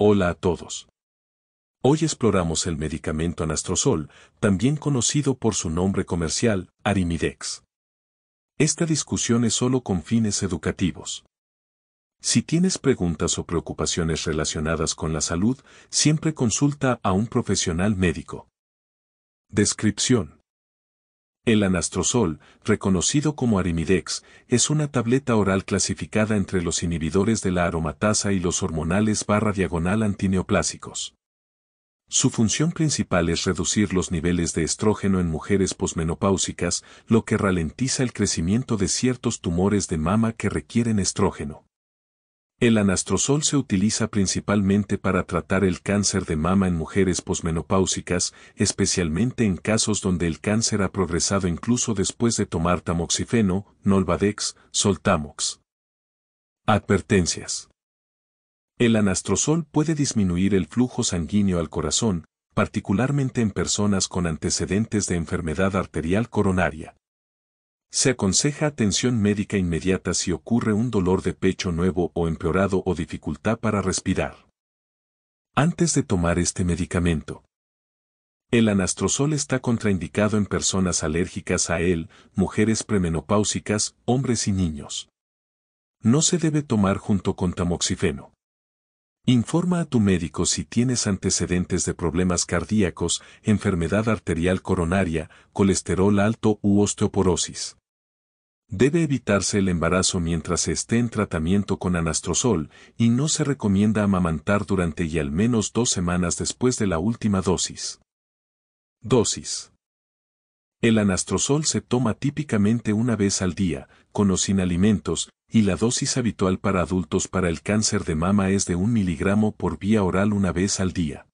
Hola a todos. Hoy exploramos el medicamento anastrozol, también conocido por su nombre comercial, Arimidex. Esta discusión es solo con fines educativos. Si tienes preguntas o preocupaciones relacionadas con la salud, siempre consulta a un profesional médico. Descripción. El anastrozol, reconocido como arimidex, es una tableta oral clasificada entre los inhibidores de la aromatasa y los hormonales barra diagonal antineoplásicos. Su función principal es reducir los niveles de estrógeno en mujeres posmenopáusicas, lo que ralentiza el crecimiento de ciertos tumores de mama que requieren estrógeno. El anastrozol se utiliza principalmente para tratar el cáncer de mama en mujeres posmenopáusicas, especialmente en casos donde el cáncer ha progresado incluso después de tomar tamoxifeno, Nolvadex, Soltamox. Advertencias. El anastrozol puede disminuir el flujo sanguíneo al corazón, particularmente en personas con antecedentes de enfermedad arterial coronaria. Se aconseja atención médica inmediata si ocurre un dolor de pecho nuevo o empeorado o dificultad para respirar. Antes de tomar este medicamento, el anastrozol está contraindicado en personas alérgicas a él, mujeres premenopáusicas, hombres y niños. No se debe tomar junto con tamoxifeno. Informa a tu médico si tienes antecedentes de problemas cardíacos, enfermedad arterial coronaria, colesterol alto u osteoporosis. Debe evitarse el embarazo mientras se esté en tratamiento con anastrozol y no se recomienda amamantar durante y al menos dos semanas después de la última dosis. Dosis. El anastrozol se toma típicamente una vez al día, con o sin alimentos, y la dosis habitual para adultos para el cáncer de mama es de un miligramo por vía oral una vez al día.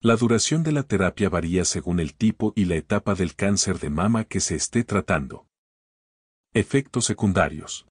La duración de la terapia varía según el tipo y la etapa del cáncer de mama que se esté tratando. Efectos secundarios.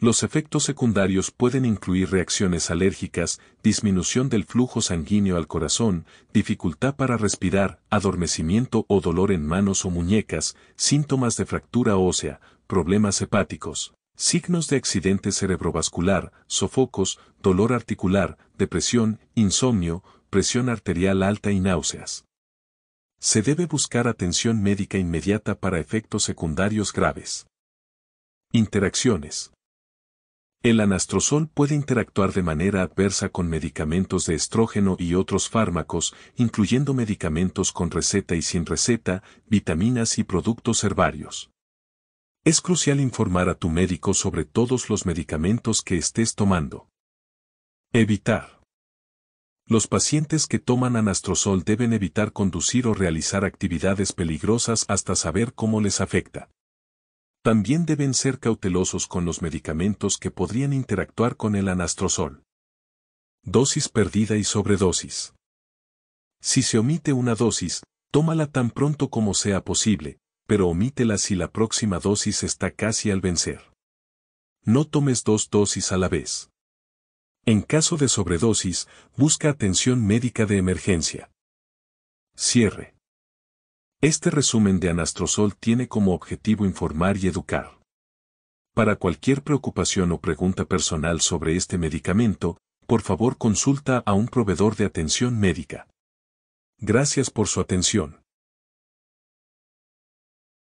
Los efectos secundarios pueden incluir reacciones alérgicas, disminución del flujo sanguíneo al corazón, dificultad para respirar, adormecimiento o dolor en manos o muñecas, síntomas de fractura ósea, problemas hepáticos, signos de accidente cerebrovascular, sofocos, dolor articular, depresión, insomnio, presión arterial alta y náuseas. Se debe buscar atención médica inmediata para efectos secundarios graves. Interacciones. El anastrozol puede interactuar de manera adversa con medicamentos de estrógeno y otros fármacos, incluyendo medicamentos con receta y sin receta, vitaminas y productos herbarios. Es crucial informar a tu médico sobre todos los medicamentos que estés tomando. Evitar. Los pacientes que toman anastrozol deben evitar conducir o realizar actividades peligrosas hasta saber cómo les afecta. También deben ser cautelosos con los medicamentos que podrían interactuar con el anastrozol. Dosis perdida y sobredosis. Si se omite una dosis, tómala tan pronto como sea posible, pero omítela si la próxima dosis está casi al vencer. No tomes dos dosis a la vez. En caso de sobredosis, busca atención médica de emergencia. Cierre. Este resumen de Anastrosol tiene como objetivo informar y educar. Para cualquier preocupación o pregunta personal sobre este medicamento, por favor consulta a un proveedor de atención médica. Gracias por su atención.